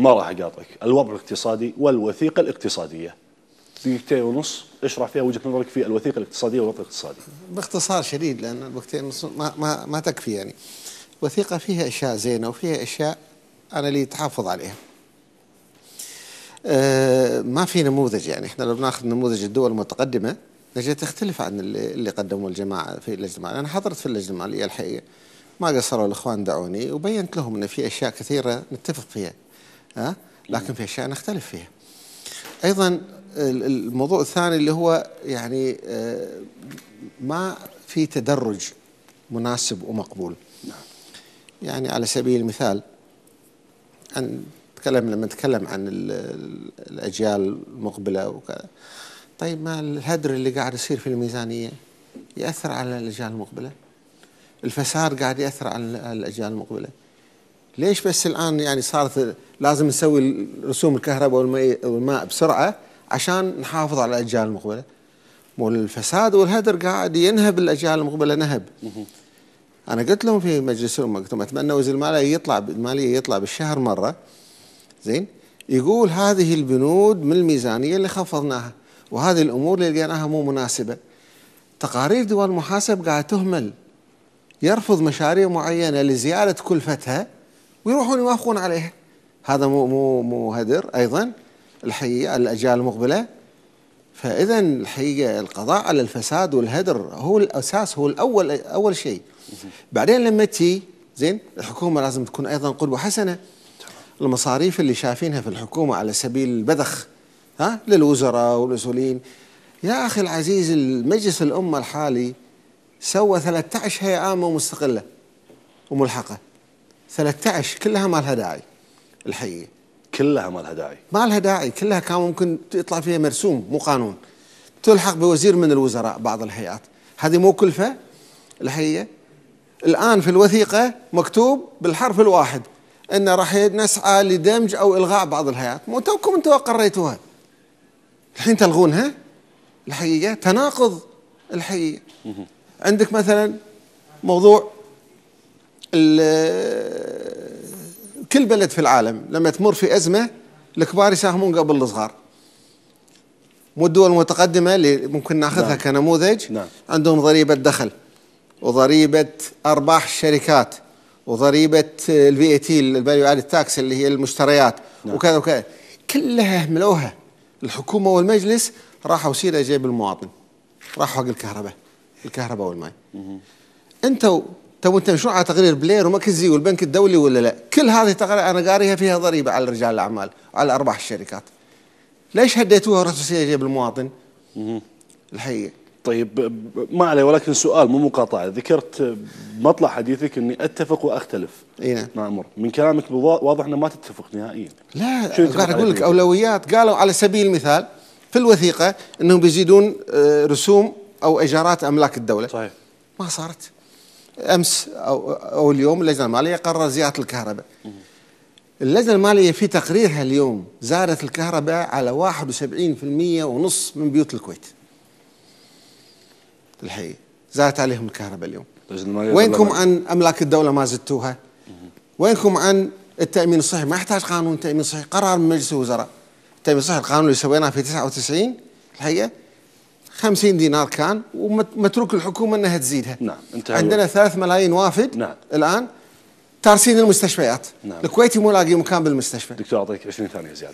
ما راح اقاطعك الوضع الاقتصادي والوثيقه الاقتصاديه دقيقتين ونص اشرح فيها وجهه نظرك في الوثيقه الاقتصاديه والوضع الاقتصادي باختصار شديد لان الوقتين ونص ما, ما, ما تكفي يعني وثيقه فيها اشياء زينه وفيها اشياء انا لي تحافظ عليها آه، ما في نموذج يعني احنا لو بناخذ نموذج الدول المتقدمه نجد تختلف عن اللي, اللي الجماعه في اللجنه الماليه، انا حضرت في اللجنه الماليه الحقيقه ما قصروا الاخوان دعوني وبينت لهم ان في اشياء كثيره نتفق فيها ها لكن في أشياء نختلف فيها أيضا الموضوع الثاني اللي هو يعني آه، ما في تدرج مناسب ومقبول يعني على سبيل المثال أن نتكلم لما نتكلم عن الأجيال المقبلة وكذا طيب ما الهدر اللي قاعد يصير في الميزانية يأثر على الأجيال المقبلة الفساد قاعد يأثر على الأجيال المقبلة ليش بس الآن يعني صارت لازم نسوي رسوم الكهرباء والماء بسرعة عشان نحافظ على الأجيال المقبلة والفساد والهدر قاعد ينهب الأجيال المقبلة نهب أنا قلت لهم في مجلس الأمة قلت لهم أتمنى وزير المالية يطلع المالية يطلع بالشهر مرة زين يقول هذه البنود من الميزانية اللي خفضناها وهذه الأمور اللي لقيناها مو مناسبة تقارير ديوان المحاسب قاعد تهمل يرفض مشاريع معينة لزيادة كلفتها ويروحون يوافقون عليها هذا مو مو مو هدر ايضا الحقيقه الاجيال المقبله فاذا الحقيقه القضاء على الفساد والهدر هو الاساس هو الاول اول شيء بعدين لما تي زين الحكومه لازم تكون ايضا قدوه حسنه المصاريف اللي شايفينها في الحكومه على سبيل البذخ ها للوزراء والمسؤولين يا اخي العزيز المجلس الامه الحالي سوى 13 هيئه عامه مستقله وملحقه 13 كلها ما لها داعي الحقيقه كلها ما لها داعي ما لها داعي كلها كان ممكن يطلع فيها مرسوم مو قانون تلحق بوزير من الوزراء بعض الهيئات هذه مو كلفه الحقيقه الان في الوثيقه مكتوب بالحرف الواحد ان راح نسعى لدمج او الغاء بعض الهيئات مو توكم انتوا قريتوها الحين تلغونها الحقيقه تناقض الحقيقه عندك مثلا موضوع كل بلد في العالم لما تمر في أزمة الكبار يساهمون قبل الصغار والدول المتقدمة اللي ممكن ناخذها نعم. كنموذج نعم. عندهم ضريبة دخل وضريبة أرباح الشركات وضريبة البي اي تي الفاليو اد تاكس اللي هي المشتريات نعم. وكذا وكذا كلها هملوها الحكومة والمجلس راحوا سيرة جيب المواطن راحوا حق الكهرباء الكهرباء والماء انتوا تو انت مشروع على تقرير بلير ومركزي والبنك الدولي ولا لا؟ كل هذه التقارير انا قاريها فيها ضريبه على رجال الاعمال على ارباح الشركات. ليش هديتوها رسميه جيب المواطن؟ الحقيقه. طيب ما عليه ولكن سؤال مو مقاطعه، ذكرت مطلع حديثك اني اتفق واختلف. اي نعم. أمر من كلامك واضح انه ما تتفق نهائيا. لا قاعد اقول لك اولويات، قالوا على سبيل المثال في الوثيقه انهم بيزيدون آه، رسوم او ايجارات املاك الدوله. صحيح. ما صارت. امس او او اليوم اللجنه الماليه قرر زياره الكهرباء. اللجنه الماليه في تقريرها اليوم زارت الكهرباء على 71% ونص من بيوت الكويت. الحقيقه زارت عليهم الكهرباء اليوم. وينكم عن املاك الدوله ما زدتوها؟ وينكم عن التامين الصحي؟ ما يحتاج قانون تامين صحي، قرار من مجلس الوزراء. التامين الصحي القانون اللي سويناه في 99 الحقيقه 50 دينار كان ومتروك الحكومه انها تزيدها نعم عندنا 3 ملايين وافد نعم الان تارسين المستشفيات نعم الكويتي مو لاقي مكان بالمستشفى دكتور اعطيك 20 ثانيه زياده